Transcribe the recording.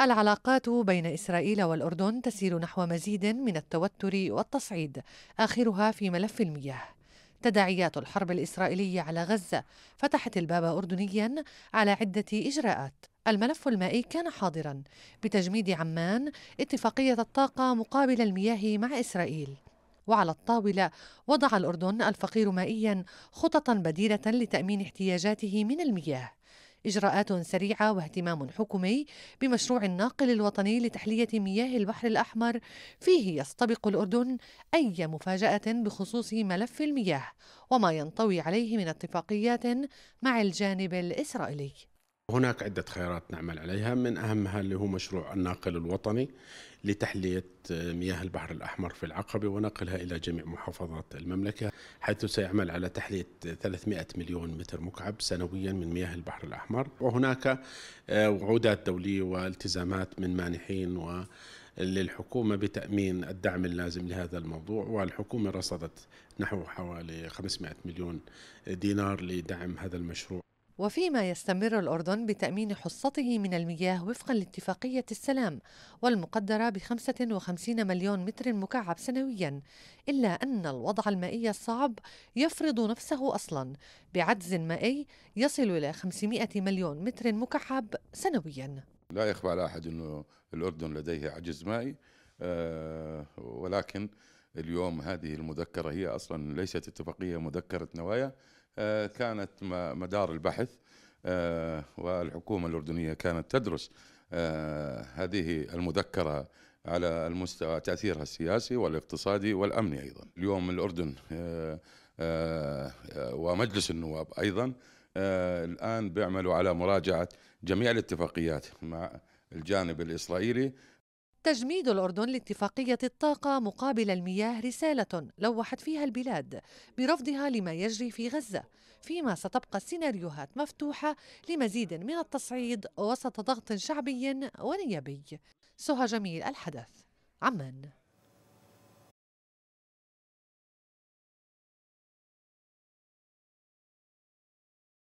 العلاقات بين إسرائيل والأردن تسير نحو مزيد من التوتر والتصعيد آخرها في ملف المياه تداعيات الحرب الإسرائيلية على غزة فتحت الباب أردنيا على عدة إجراءات الملف المائي كان حاضرا بتجميد عمان اتفاقية الطاقة مقابل المياه مع إسرائيل وعلى الطاولة وضع الأردن الفقير مائيا خططا بديلة لتأمين احتياجاته من المياه إجراءات سريعة واهتمام حكومي بمشروع الناقل الوطني لتحلية مياه البحر الأحمر فيه يستبق الأردن أي مفاجأة بخصوص ملف المياه وما ينطوي عليه من اتفاقيات مع الجانب الإسرائيلي هناك عدة خيارات نعمل عليها من أهمها اللي هو مشروع الناقل الوطني لتحلية آه، مياه البحر الأحمر في العقبة ونقلها إلى جميع محافظات المملكة حيث سيعمل على تحلية 300 آه، مليون متر مكعب سنويا من مياه البحر الأحمر وهناك آه، وعودات دولية والتزامات من مانحين و للحكومة بتأمين الدعم اللازم لهذا الموضوع والحكومة رصدت نحو حوالي 500 مليون دينار لدعم هذا المشروع وفيما يستمر الأردن بتأمين حصته من المياه وفقا لاتفاقية السلام والمقدرة ب 55 مليون متر مكعب سنويا إلا أن الوضع المائي الصعب يفرض نفسه أصلا بعجز مائي يصل إلى 500 مليون متر مكعب سنويا لا يخفى على أحد أنه الأردن لديه عجز مائي آه، ولكن اليوم هذه المذكرة هي أصلا ليست اتفاقية مذكرة نوايا آه، كانت مدار البحث آه، والحكومة الأردنية كانت تدرس آه، هذه المذكرة على المستوى تأثيرها السياسي والاقتصادي والأمني أيضا اليوم الأردن ومجلس النواب أيضا الآن بيعملوا على مراجعة جميع الاتفاقيات مع الجانب الإسرائيلي تجميد الأردن لاتفاقية الطاقة مقابل المياه رسالة لوحت فيها البلاد برفضها لما يجري في غزة فيما ستبقى السيناريوهات مفتوحة لمزيد من التصعيد وسط ضغط شعبي ونيابي سهى جميل الحدث عمان